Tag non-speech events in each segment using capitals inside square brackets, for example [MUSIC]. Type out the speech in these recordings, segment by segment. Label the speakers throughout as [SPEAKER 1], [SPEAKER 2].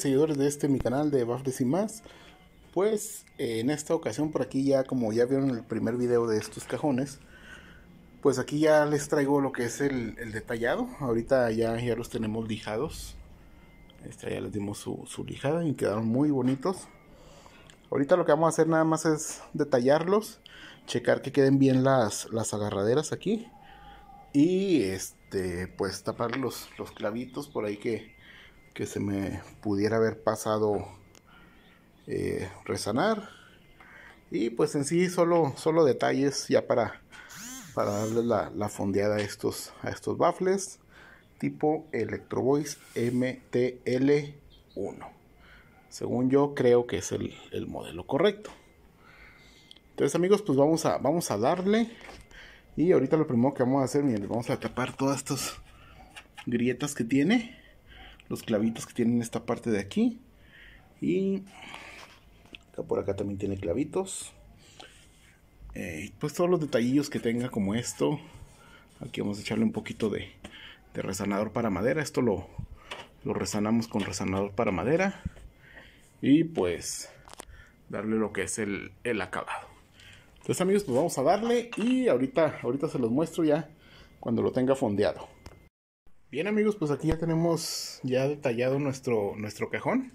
[SPEAKER 1] seguidores de este mi canal de Baffles y más. Pues en esta ocasión por aquí ya como ya vieron el primer video de estos cajones, pues aquí ya les traigo lo que es el, detallado. Ahorita ya, ya los tenemos lijados. Este, ya les dimos su, lijada y quedaron muy bonitos. Ahorita lo que vamos a hacer nada más es detallarlos, checar que queden bien las, las agarraderas aquí y este pues tapar los, los clavitos por ahí que, que se me pudiera haber pasado eh, resanar. Y pues en sí solo, solo detalles ya para, para darle la, fondeada a estos, a estos baffles tipo Electro Voice MTL1. Según yo creo que es el, modelo correcto. Entonces amigos pues vamos a, vamos a darle. Y ahorita lo primero que vamos a hacer, miren, vamos a tapar todas estas grietas que tiene los clavitos que tienen esta parte de aquí. Y acá por acá también tiene clavitos. Eh, pues todos los detallillos que tenga como esto. Aquí vamos a echarle un poquito de, de resanador para madera. Esto lo, lo resanamos con resanador para madera. Y pues darle lo que es el, acabado. Entonces amigos, pues vamos a darle y ahorita, ahorita se los muestro ya cuando lo tenga fondeado. Bien amigos, pues aquí ya tenemos ya detallado nuestro, nuestro cajón.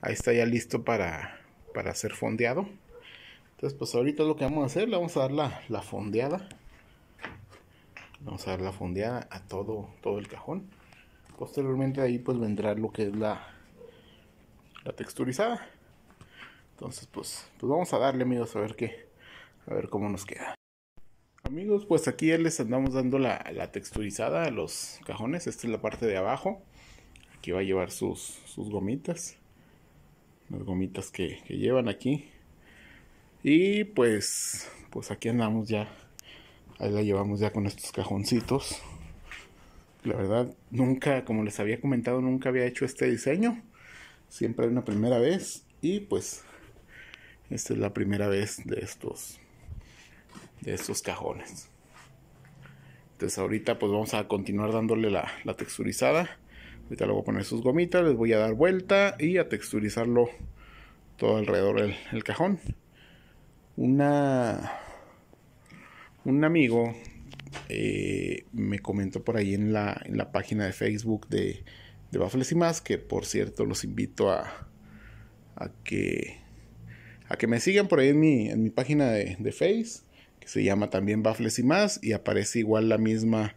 [SPEAKER 1] Ahí está ya listo para, para ser fondeado. Entonces pues ahorita lo que vamos a hacer, le vamos a dar la, fondeada. Vamos a dar la fondeada a todo, todo el cajón. Posteriormente ahí pues vendrá lo que es la, la texturizada. Entonces pues, pues vamos a darle amigos a ver qué, a ver cómo nos queda. Amigos, pues aquí ya les andamos dando la, texturizada a los cajones. Esta es la parte de abajo. Aquí va a llevar sus, gomitas. Las gomitas que, llevan aquí. Y pues, pues aquí andamos ya. Ahí la llevamos ya con estos cajoncitos. La verdad, nunca, como les había comentado, nunca había hecho este diseño. Siempre una primera vez. Y pues, esta es la primera vez de estos de estos cajones. Entonces ahorita pues vamos a continuar dándole la, texturizada. Ahorita le voy a poner sus gomitas, les voy a dar vuelta y a texturizarlo todo alrededor del cajón. Una, un amigo eh, me comentó por ahí en la, en la página de Facebook de, de Baffles y más, que por cierto los invito a, a que a que me sigan por ahí en mi, página de, de Face que se llama también Baffles y más y aparece igual la misma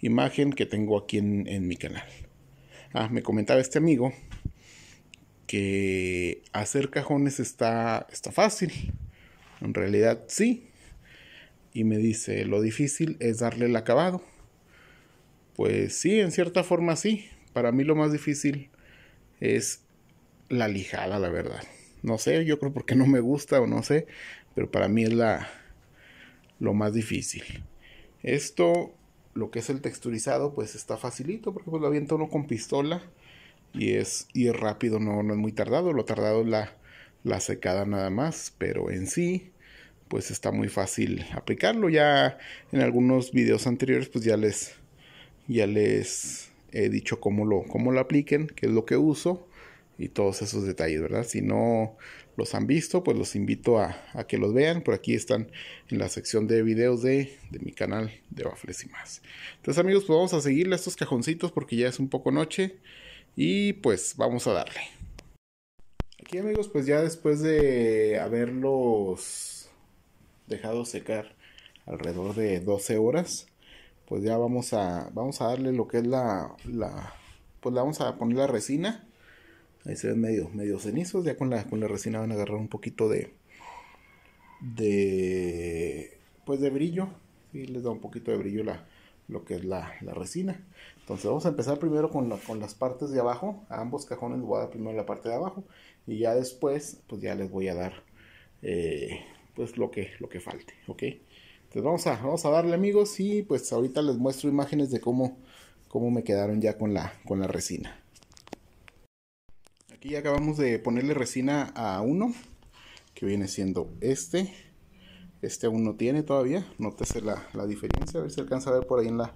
[SPEAKER 1] imagen que tengo aquí en, mi canal. Ah, me comentaba este amigo que hacer cajones está, está fácil. En realidad sí. Y me dice, lo difícil es darle el acabado. Pues sí, en cierta forma sí. Para mí lo más difícil es la lijada, la verdad. No sé, yo creo porque no me gusta o no sé, pero para mí es la, lo más difícil. Esto, lo que es el texturizado, pues está facilito porque pues, lo aviento uno con pistola y es, y rápido, no, no es muy tardado. Lo tardado es la, la secada nada más, pero en sí, pues está muy fácil aplicarlo. Ya en algunos videos anteriores, pues ya les, ya les he dicho cómo lo, cómo lo apliquen, qué es lo que uso y todos esos detalles, ¿verdad? Si no los han visto, pues los invito a, que los vean. Por aquí están en la sección de videos de, mi canal de Waffles y más. Entonces amigos, pues vamos a seguirle a estos cajoncitos porque ya es un poco noche. Y pues vamos a darle. Aquí amigos, pues ya después de haberlos dejado secar alrededor de 12 horas, pues ya vamos a, vamos a darle lo que es la, la pues le vamos a poner la resina Ahí se ven medio, medio cenizos. Ya con la, resina van a agarrar un poquito de. de. pues de brillo. Y les da un poquito de brillo la, lo que es la, resina. Entonces vamos a empezar primero con, las partes de abajo. A ambos cajones voy a dar primero la parte de abajo. Y ya después, pues ya les voy a dar. Eh, pues lo que, lo que falte, ¿ok? Entonces vamos a, vamos a darle amigos y pues ahorita les muestro imágenes de cómo, cómo me quedaron ya con la, con la resina. Aquí acabamos de ponerle resina a uno, que viene siendo este. Este aún no tiene todavía, nótese la, la diferencia, a ver si alcanza a ver por ahí en la,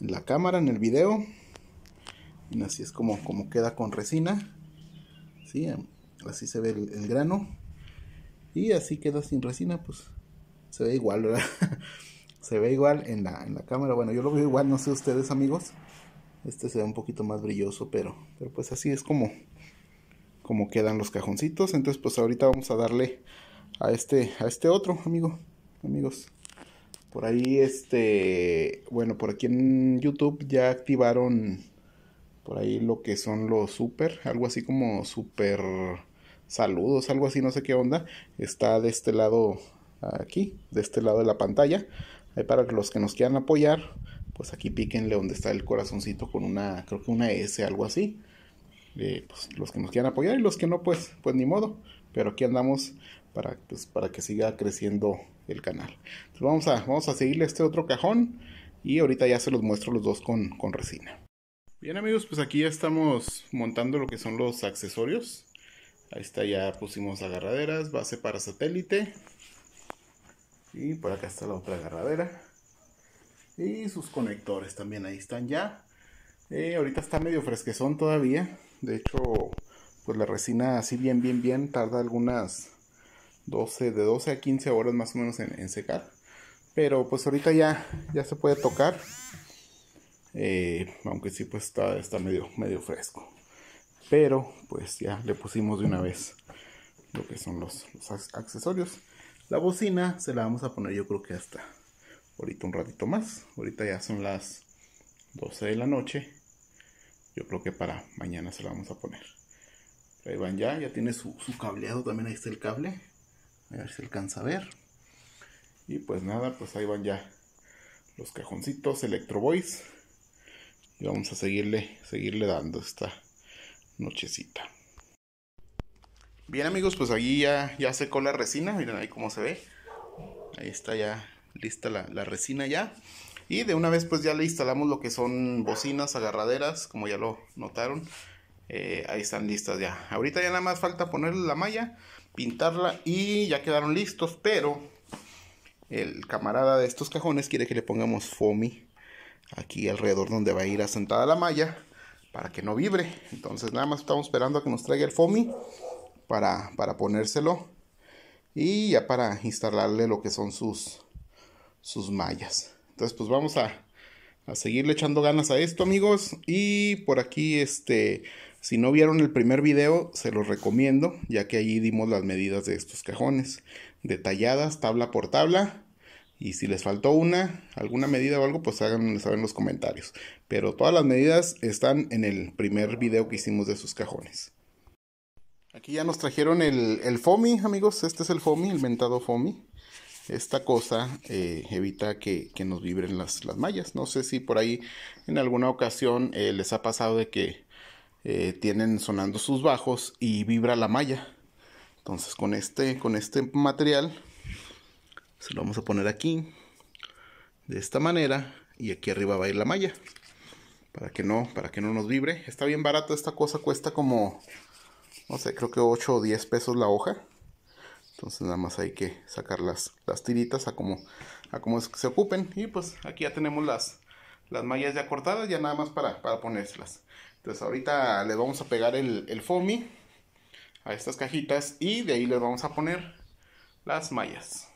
[SPEAKER 1] en la cámara, en el video. Y así es como, como queda con resina. ¿Sí? Em, así se ve el, grano. Y así queda sin resina, pues se ve igual, ¿verdad? [LAUGHS] se ve igual en la, en la cámara. Bueno, yo lo veo igual, no sé ustedes amigos. Este se ve un poquito más brilloso, pero, pero pues así es como, como quedan los cajoncitos. Entonces, pues ahorita vamos a darle a este, a este otro, amigo, amigos. Por ahí, este, bueno, por aquí en YouTube ya activaron por ahí lo que son los super, algo así como super saludos, algo así, no sé qué onda. Está de este lado aquí, de este lado de la pantalla. Ahí para los que nos quieran apoyar, pues aquí píquenle donde está el corazoncito con una, creo que una S, algo así. Pues, los que nos quieran apoyar y los que no, pues, pues ni modo. Pero aquí andamos para, pues, para que siga creciendo el canal. vamos a, vamos a seguirle este otro cajón y ahorita ya se los muestro los dos con, resina. Bien amigos, pues aquí ya estamos montando lo que son los accesorios. Ahí está, ya pusimos agarraderas, base para satélite. Y por acá está la otra agarradera. Y sus conectores también ahí están ya. Eh, ahorita está medio fresquezón todavía. De hecho, pues la resina así bien, bien, bien tarda algunas 12, de 12 a 15 horas más o menos en, secar. Pero pues ahorita ya, ya se puede tocar. Eh, aunque sí, pues está, está medio, medio fresco. Pero pues ya le pusimos de una vez lo que son los, los accesorios. La bocina se la vamos a poner yo creo que hasta ahorita un ratito más. Ahorita ya son las 12 de la noche. Yo creo que para mañana se la vamos a poner. Ahí van ya, ya tiene su, cableado también, ahí está el cable. A ver si alcanza a ver. Y pues nada, pues ahí van ya los cajoncitos Electro Boys. Y vamos a seguirle, seguirle dando esta nochecita. Bien amigos, pues allí ya, ya secó la resina. Miren ahí cómo se ve. Ahí está ya lista la, la resina ya. Y de una vez pues ya le instalamos lo que son bocinas agarraderas, como ya lo notaron. Eh, ahí están listas ya. Ahorita ya nada más falta ponerle la malla, pintarla y ya quedaron listos. Pero el camarada de estos cajones quiere que le pongamos foamy aquí alrededor donde va a ir asentada la malla para que no vibre. Entonces nada más estamos esperando a que nos traiga el foamy para, para ponérselo y ya para instalarle lo que son sus, sus mallas. Entonces, pues vamos a, seguirle echando ganas a esto, amigos. Y por aquí, este, si no vieron el primer video, se los recomiendo, ya que allí dimos las medidas de estos cajones, detalladas, tabla por tabla. Y si les faltó una, alguna medida o algo, pues háganme saber en los comentarios. Pero todas las medidas están en el primer video que hicimos de sus cajones. Aquí ya nos trajeron el, el FOMI, amigos. Este es el FOMI, el mentado FOMI esta cosa eh, evita que, nos vibren las, mallas. No sé si por ahí en alguna ocasión eh, les ha pasado de que eh, tienen sonando sus bajos y vibra la malla. Entonces con este, con este material se lo vamos a poner aquí de esta manera y aquí arriba va a ir la malla para que no, para que no nos vibre. Está bien barato, esta cosa cuesta como, no sé, creo que 8 o 10 pesos la hoja. Entonces nada más hay que sacar las, las tiritas a como, a como se ocupen. Y pues aquí ya tenemos las, las mallas ya cortadas, ya nada más para, para ponérselas. Entonces ahorita le vamos a pegar el, el foamy a estas cajitas y de ahí le vamos a poner las mallas.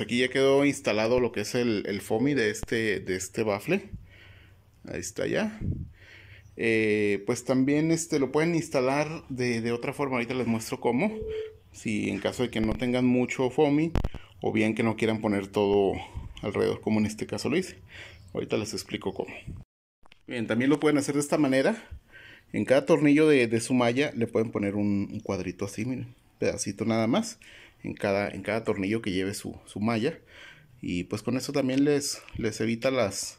[SPEAKER 1] aquí ya quedó instalado lo que es el, el de este, de este bafle. Ahí está ya. Eh, pues también este, lo pueden instalar de, otra forma. Ahorita les muestro cómo. Si en caso de que no tengan mucho FOMI o bien que no quieran poner todo alrededor como en este caso lo hice. Ahorita les explico cómo. Bien, también lo pueden hacer de esta manera. En cada tornillo de, su malla le pueden poner un, cuadrito así, pedacito nada más en cada, en cada tornillo que lleve su, malla. Y pues con eso también les, les evita las,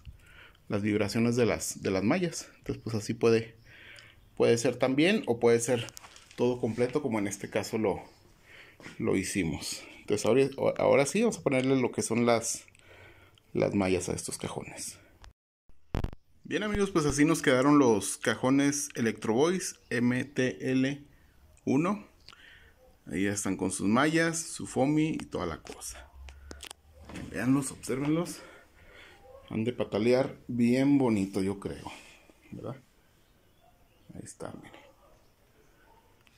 [SPEAKER 1] las vibraciones de las, de las mallas. Entonces pues así puede, puede ser también o puede ser todo completo como en este caso lo, lo hicimos. Entonces ahora, sí vamos a ponerle lo que son las, las mallas a estos cajones. Bien amigos, pues así nos quedaron los cajones Electro boys MTL1. Ahí están con sus mallas, su foamy y toda la cosa. Veanlos, observenlos. Han de patalear bien bonito, yo creo. ¿Verdad? Ahí está, miren.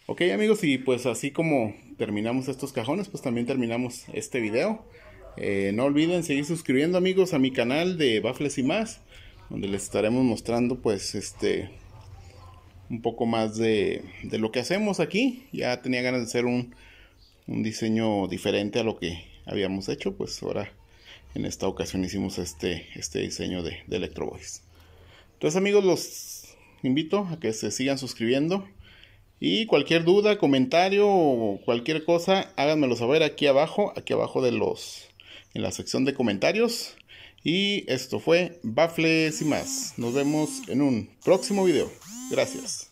[SPEAKER 1] Ok amigos, y pues así como terminamos estos cajones, pues también terminamos este video. Eh, no olviden seguir suscribiendo amigos a mi canal de Bafles y más, donde les estaremos mostrando pues este un poco más de, lo que hacemos aquí. Ya tenía ganas de hacer un, diseño diferente a lo que habíamos hecho, pues ahora en esta ocasión hicimos este, este diseño de, Electro Voice. Entonces amigos, los invito a que se sigan suscribiendo y cualquier duda, comentario o cualquier cosa, háganmelo saber aquí abajo, aquí abajo de los, en la sección de comentarios. Y esto fue Baffles y más. Nos vemos en un próximo video. Gracias.